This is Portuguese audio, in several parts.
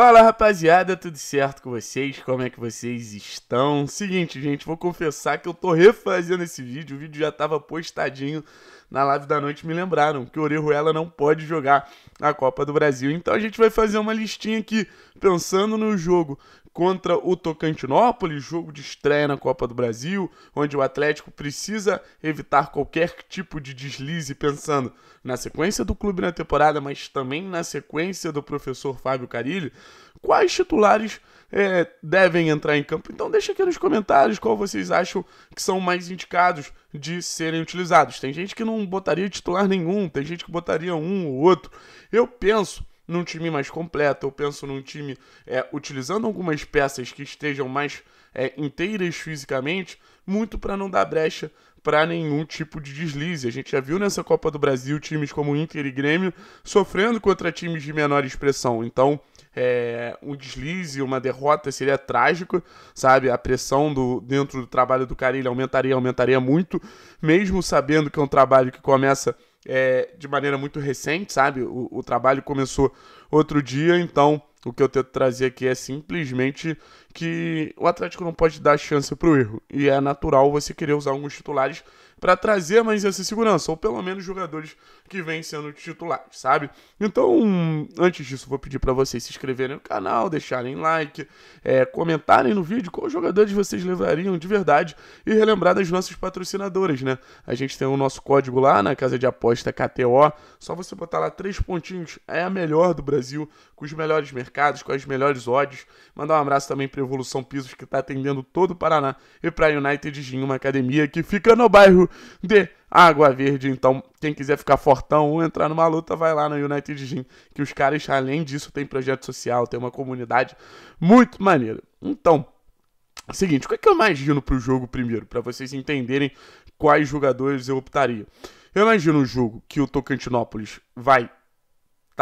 Fala rapaziada, tudo certo com vocês? Como é que vocês estão? Seguinte, gente, vou confessar que eu tô refazendo esse vídeo. O vídeo já tava postadinho na live da noite. Me lembraram que o Orejuela não pode jogar a Copa do Brasil. Então a gente vai fazer uma listinha aqui, pensando no jogo contra o Tocantinópolis, jogo de estreia na Copa do Brasil, onde o Atlético precisa evitar qualquer tipo de deslize, pensando na sequência do clube na temporada, mas também na sequência do professor Fábio Carilli, quais titulares é, devem entrar em campo? Então deixa aqui nos comentários qual vocês acham que são mais indicados de serem utilizados. Tem gente que não botaria titular nenhum, tem gente que botaria um ou outro. Eu penso num time mais completo, eu penso num time é, utilizando algumas peças que estejam mais é, inteiras fisicamente, muito para não dar brecha para nenhum tipo de deslize. A gente já viu nessa Copa do Brasil times como Inter e Grêmio sofrendo contra times de menor expressão. Então, é, um deslize, uma derrota seria trágico, sabe? A pressão do, dentro do trabalho do Carilho aumentaria, aumentaria muito, mesmo sabendo que é um trabalho que começa é, de maneira muito recente, sabe? O, o trabalho começou outro dia, então o que eu tento trazer aqui é simplesmente que o Atlético não pode dar chance para o erro. E é natural você querer usar alguns titulares para trazer mais essa segurança, ou pelo menos jogadores que vêm sendo titulares, sabe? Então, antes disso, vou pedir para vocês se inscreverem no canal, deixarem like, é, comentarem no vídeo qual jogadores vocês levariam de verdade e relembrar das nossas patrocinadoras, né? A gente tem o nosso código lá na casa de aposta KTO, só você botar lá três pontinhos, é a melhor do Brasil, com os melhores mercados, com as melhores odds. Mandar um abraço também para Evolução Pisos, que está atendendo todo o Paraná, e para a United Gym uma academia que fica no bairro de Água Verde. Então, quem quiser ficar fortão ou entrar numa luta, vai lá no United Gym, que os caras, além disso, tem projeto social, tem uma comunidade muito maneira. Então, seguinte, o que, é que eu imagino pro jogo primeiro, para vocês entenderem quais jogadores eu optaria. Eu imagino um jogo que o Tocantinópolis vai estar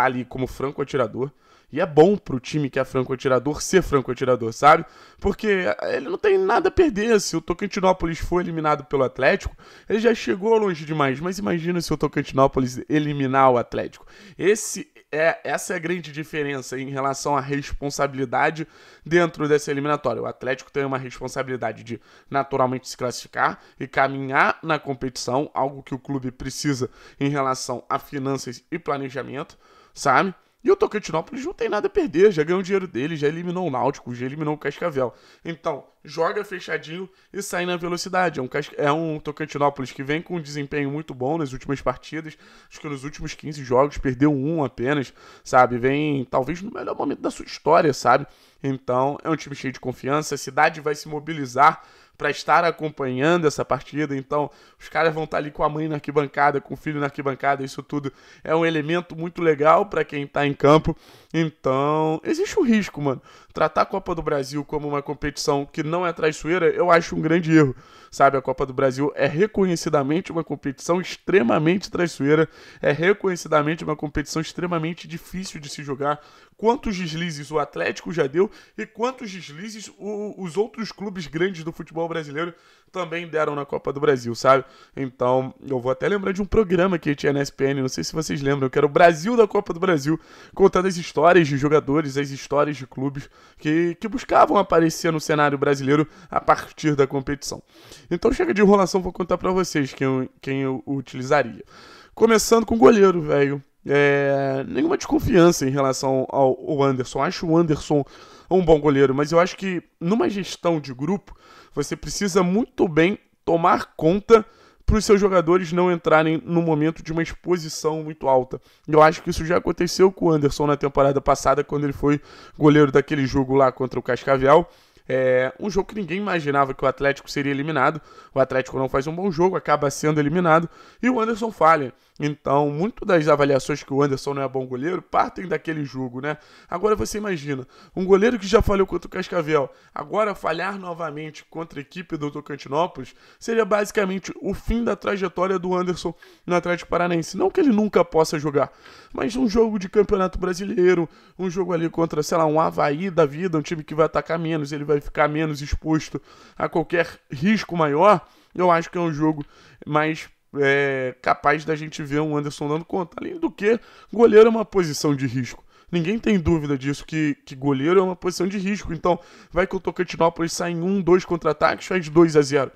tá ali como franco atirador. E é bom pro time que é franco-atirador ser franco-atirador, sabe? Porque ele não tem nada a perder. Se o Tocantinópolis for eliminado pelo Atlético, ele já chegou longe demais. Mas imagina se o Tocantinópolis eliminar o Atlético. Esse é, essa é a grande diferença em relação à responsabilidade dentro dessa eliminatória. O Atlético tem uma responsabilidade de naturalmente se classificar e caminhar na competição, algo que o clube precisa em relação a finanças e planejamento, sabe? E o Tocantinópolis não tem nada a perder, já ganhou o dinheiro dele, já eliminou o Náutico, já eliminou o Cascavel. Então, joga fechadinho e sai na velocidade. É um, Casca... é um Tocantinópolis que vem com um desempenho muito bom nas últimas partidas. Acho que nos últimos 15 jogos perdeu um apenas, sabe? Vem talvez no melhor momento da sua história, sabe? Então, é um time cheio de confiança, a cidade vai se mobilizar para estar acompanhando essa partida. Então, os caras vão estar tá ali com a mãe na arquibancada, com o filho na arquibancada. Isso tudo é um elemento muito legal para quem está em campo. Então, existe um risco, mano. Tratar a Copa do Brasil como uma competição que não é traiçoeira, eu acho um grande erro. Sabe, a Copa do Brasil é reconhecidamente uma competição extremamente traiçoeira, é reconhecidamente uma competição extremamente difícil de se jogar, quantos deslizes o Atlético já deu e quantos deslizes o, os outros clubes grandes do futebol brasileiro também deram na Copa do Brasil, sabe? Então, eu vou até lembrar de um programa que tinha na SPN, não sei se vocês lembram, que era o Brasil da Copa do Brasil, contando as histórias de jogadores, as histórias de clubes que, que buscavam aparecer no cenário brasileiro a partir da competição. Então, chega de enrolação, vou contar para vocês quem, quem eu utilizaria. Começando com o goleiro, velho é, nenhuma desconfiança em relação ao, Anderson. Acho o Anderson um bom goleiro, mas eu acho que numa gestão de grupo você precisa muito bem tomar conta para os seus jogadores não entrarem no momento de uma exposição muito alta. Eu acho que isso já aconteceu com o Anderson na temporada passada, quando ele foi goleiro daquele jogo lá contra o Cascavel. É um jogo que ninguém imaginava que o Atlético seria eliminado. O Atlético não faz um bom jogo, acaba sendo eliminado e o Anderson falha. Então, muito das avaliações que o Anderson não é bom goleiro partem daquele jogo, né? Agora você imagina, um goleiro que já falhou contra o Cascavel, agora falhar novamente contra a equipe do Tocantinópolis, seria basicamente o fim da trajetória do Anderson no Atlético Paranense. Não que ele nunca possa jogar, mas um jogo de Campeonato Brasileiro, um jogo ali contra, sei lá, um Havaí da vida, um time que vai atacar menos, ele vai ficar menos exposto a qualquer risco maior. Eu acho que é um jogo mais é, capaz da gente ver um Anderson dando conta. Além do que, goleiro é uma posição de risco. Ninguém tem dúvida disso, que, que goleiro é uma posição de risco. Então, vai que o Tocantinópolis sai em um, dois contra-ataques, faz 2 a 0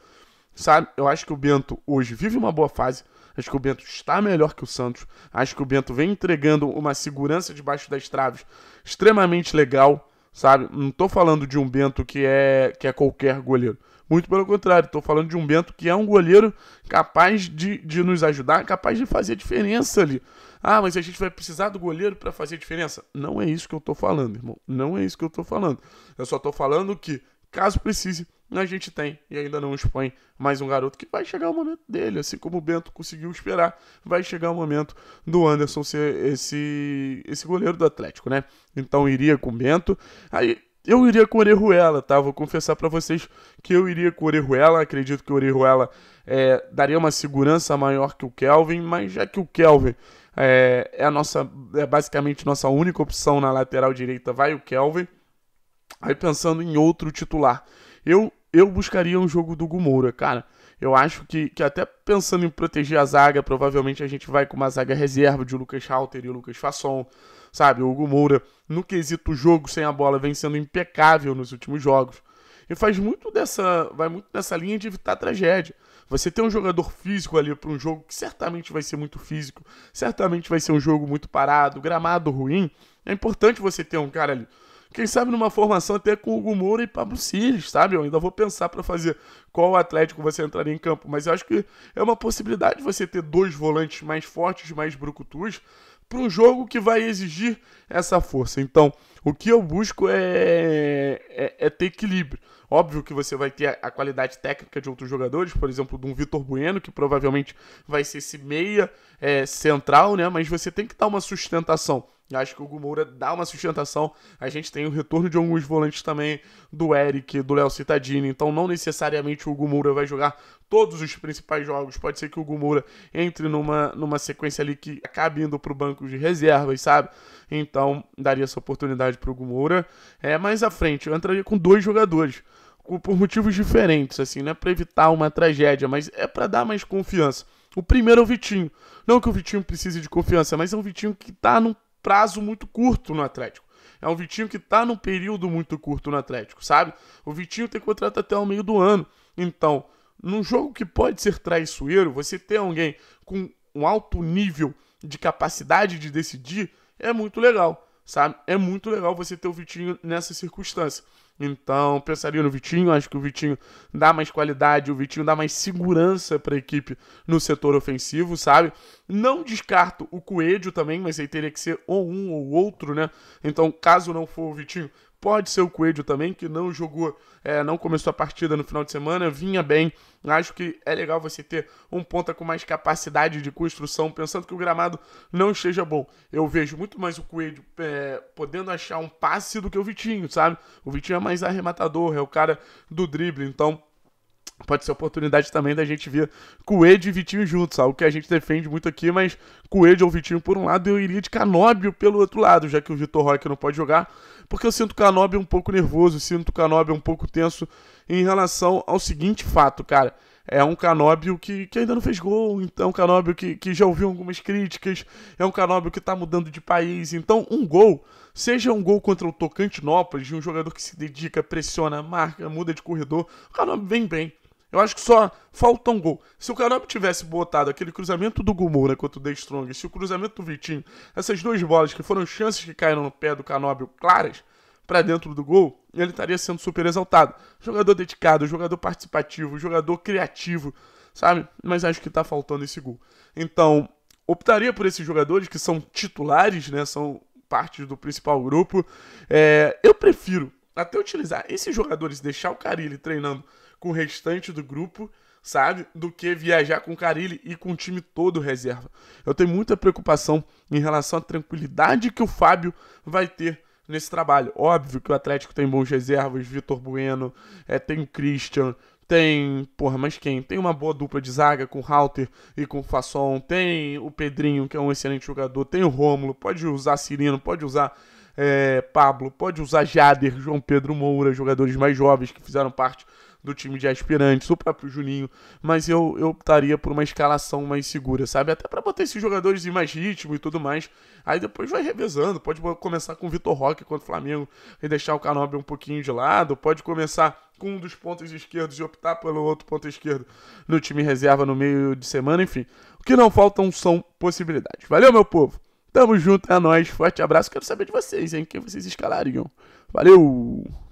Sabe? Eu acho que o Bento hoje vive uma boa fase. Acho que o Bento está melhor que o Santos. Acho que o Bento vem entregando uma segurança debaixo das traves extremamente legal sabe? Não estou falando de um Bento que é, que é qualquer goleiro. Muito pelo contrário, estou falando de um Bento que é um goleiro capaz de, de nos ajudar, capaz de fazer diferença ali. Ah, mas a gente vai precisar do goleiro para fazer diferença. Não é isso que eu estou falando, irmão. Não é isso que eu estou falando. Eu só estou falando que Caso precise, a gente tem e ainda não expõe mais um garoto que vai chegar o momento dele, assim como o Bento conseguiu esperar, vai chegar o momento do Anderson ser esse esse goleiro do Atlético, né? Então iria com o Bento. Aí eu iria com o Orejuela, tá? Vou confessar para vocês que eu iria com o Orejuela. Acredito que o Orejuela é, daria uma segurança maior que o Kelvin, mas já que o Kelvin é, é a nossa, é basicamente nossa única opção na lateral direita, vai o Kelvin. Aí pensando em outro titular, eu eu buscaria um jogo do Gumura, cara. Eu acho que, que até pensando em proteger a zaga, provavelmente a gente vai com uma zaga reserva de Lucas Halter e Lucas Fasson, sabe? O Gumura, no quesito jogo sem a bola, vem sendo impecável nos últimos jogos. E faz muito dessa, vai muito nessa linha de evitar tragédia. Você ter um jogador físico ali para um jogo que certamente vai ser muito físico, certamente vai ser um jogo muito parado, gramado ruim. É importante você ter um cara ali. Quem sabe numa formação até com o Moura e Pablo Cires, sabe? Eu ainda vou pensar para fazer qual Atlético você entraria em campo, mas eu acho que é uma possibilidade você ter dois volantes mais fortes, mais brucutus, para um jogo que vai exigir essa força. Então, o que eu busco é, é, é, ter equilíbrio. Óbvio que você vai ter a, a qualidade técnica de outros jogadores, por exemplo, de um Vitor Bueno, que provavelmente vai ser esse meia é, central, né? Mas você tem que dar uma sustentação Acho que o Gumura dá uma sustentação. A gente tem o retorno de alguns volantes também, do Eric, do Léo Cittadini. Então, não necessariamente o Gumura vai jogar todos os principais jogos. Pode ser que o Gumura entre numa, numa sequência ali que acabe indo para o banco de reservas, sabe? Então, daria essa oportunidade para o Gumura. É, mais à frente, eu entraria com dois jogadores por motivos diferentes, assim, né? para evitar uma tragédia, mas é para dar mais confiança. O primeiro é o Vitinho. Não que o Vitinho precise de confiança, mas é um Vitinho que tá num prazo muito curto no Atlético. É um Vitinho que tá num período muito curto no Atlético, sabe? O Vitinho tem contrato até o meio do ano. Então, num jogo que pode ser traiçoeiro, você ter alguém com um alto nível de capacidade de decidir é muito legal sabe? É muito legal você ter o Vitinho nessa circunstância. Então, pensaria no Vitinho, acho que o Vitinho dá mais qualidade, o Vitinho dá mais segurança para a equipe no setor ofensivo, sabe? Não descarto o Coelho também, mas aí teria que ser ou um ou outro, né? Então, caso não for o Vitinho, Pode ser o Coelho também, que não jogou, é, não começou a partida no final de semana, vinha bem. Acho que é legal você ter um ponta com mais capacidade de construção, pensando que o gramado não esteja bom. Eu vejo muito mais o Coelho é, podendo achar um passe do que o Vitinho, sabe? O Vitinho é mais arrematador, é o cara do drible, então pode ser oportunidade também da gente ver Coelho e Vitinho juntos, algo que a gente defende muito aqui, mas Coelho ou Vitinho por um lado, eu iria de Canóbio pelo outro lado, já que o Vitor Roque não pode jogar, porque eu sinto o Canóbio um pouco nervoso, sinto o Canóbio um pouco tenso em relação ao seguinte fato, cara, é um Canóbio que, que ainda não fez gol, então é um Canóbio que, que já ouviu algumas críticas, é um Canóbio que está mudando de país, então um gol, seja um gol contra o Tocantinópolis, de um jogador que se dedica, pressiona, marca, muda de corredor, o Canóbio vem bem. Eu acho que só falta um gol. Se o Carob tivesse botado aquele cruzamento do Gumura contra o De Strong, se o cruzamento do Vitinho, essas duas bolas que foram chances que caíram no pé do Canóbio claras, para dentro do gol, ele estaria sendo super exaltado. Jogador dedicado, jogador participativo, jogador criativo, sabe? Mas acho que tá faltando esse gol. Então, optaria por esses jogadores que são titulares, né? São parte do principal grupo. É, eu prefiro até utilizar esses jogadores, deixar o Carilli treinando com o restante do grupo, sabe? Do que viajar com o Carilli e com o time todo reserva. Eu tenho muita preocupação em relação à tranquilidade que o Fábio vai ter nesse trabalho. Óbvio que o Atlético tem bons reservas, Vitor Bueno, é, tem o Christian, tem, porra, mas quem? Tem uma boa dupla de zaga com Halter e com Fasson, tem o Pedrinho, que é um excelente jogador, tem o Rômulo, pode usar Cirino, pode usar é, Pablo, pode usar Jader, João Pedro Moura, jogadores mais jovens que fizeram parte do time de aspirantes, o próprio Juninho, mas eu, eu optaria por uma escalação mais segura, sabe? Até para botar esses jogadores em mais ritmo e tudo mais. Aí depois vai revezando, pode começar com o Vitor Roque contra o Flamengo e deixar o Canobio um pouquinho de lado, pode começar com um dos pontos esquerdos e optar pelo outro ponto esquerdo no time reserva no meio de semana, enfim. O que não faltam são possibilidades. Valeu, meu povo! Tamo junto, é nóis. Forte abraço. Quero saber de vocês, hein? Quem vocês escalariam? Valeu!